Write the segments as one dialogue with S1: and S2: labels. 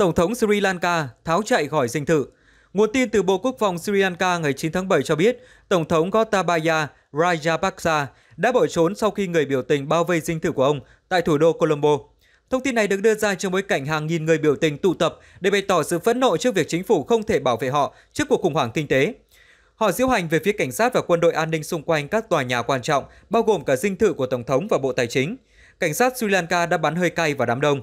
S1: Tổng thống Sri Lanka tháo chạy khỏi dinh thự. Nguồn tin từ Bộ Quốc phòng Sri Lanka ngày 9 tháng 7 cho biết, Tổng thống Gotabaya Rajapaksa đã bỏ trốn sau khi người biểu tình bao vây dinh thự của ông tại thủ đô Colombo. Thông tin này được đưa ra trong bối cảnh hàng nghìn người biểu tình tụ tập để bày tỏ sự phẫn nộ trước việc chính phủ không thể bảo vệ họ trước cuộc khủng hoảng kinh tế. Họ diễu hành về phía cảnh sát và quân đội an ninh xung quanh các tòa nhà quan trọng, bao gồm cả dinh thự của Tổng thống và Bộ Tài chính. Cảnh sát Sri Lanka đã bắn hơi cay vào đám đông.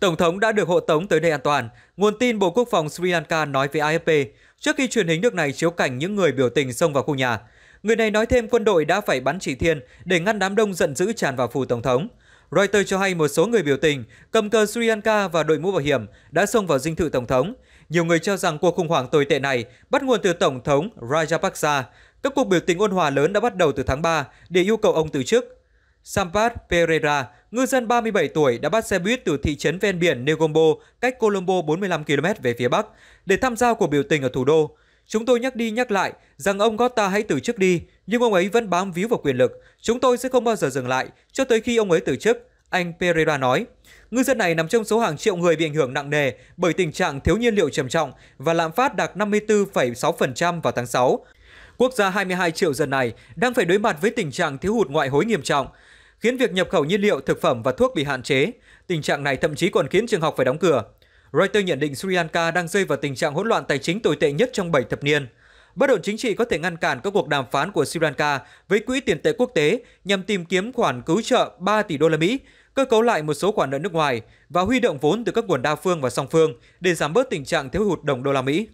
S1: Tổng thống đã được hộ tống tới nơi an toàn, nguồn tin Bộ Quốc phòng Sri Lanka nói với AFP trước khi truyền hình nước này chiếu cảnh những người biểu tình xông vào khu nhà. Người này nói thêm quân đội đã phải bắn chỉ thiên để ngăn đám đông giận dữ tràn vào phủ Tổng thống. Reuters cho hay một số người biểu tình cầm cờ Sri Lanka và đội mũ bảo hiểm đã xông vào dinh thự Tổng thống. Nhiều người cho rằng cuộc khủng hoảng tồi tệ này bắt nguồn từ Tổng thống Rajapaksa. Các cuộc biểu tình ôn hòa lớn đã bắt đầu từ tháng 3 để yêu cầu ông từ chức Sampat Pereira, ngư dân 37 tuổi đã bắt xe buýt từ thị trấn ven biển Negombo, cách Colombo 45 km về phía bắc, để tham gia cuộc biểu tình ở thủ đô. Chúng tôi nhắc đi nhắc lại rằng ông Gotta hãy từ chức đi, nhưng ông ấy vẫn bám víu vào quyền lực. Chúng tôi sẽ không bao giờ dừng lại cho tới khi ông ấy từ chức, anh Pereira nói. Ngư dân này nằm trong số hàng triệu người bị ảnh hưởng nặng nề bởi tình trạng thiếu nhiên liệu trầm trọng và lạm phát đạt 54,6% vào tháng 6. Quốc gia 22 triệu dân này đang phải đối mặt với tình trạng thiếu hụt ngoại hối nghiêm trọng khiến việc nhập khẩu nhiên liệu, thực phẩm và thuốc bị hạn chế. Tình trạng này thậm chí còn khiến trường học phải đóng cửa. Reuters nhận định Sri Lanka đang rơi vào tình trạng hỗn loạn tài chính tồi tệ nhất trong 7 thập niên. Bất ổn chính trị có thể ngăn cản các cuộc đàm phán của Sri Lanka với Quỹ tiền tệ quốc tế nhằm tìm kiếm khoản cứu trợ 3 tỷ đô la Mỹ, cơ cấu lại một số khoản nợ nước ngoài và huy động vốn từ các nguồn đa phương và song phương để giảm bớt tình trạng thiếu hụt đồng đô la Mỹ.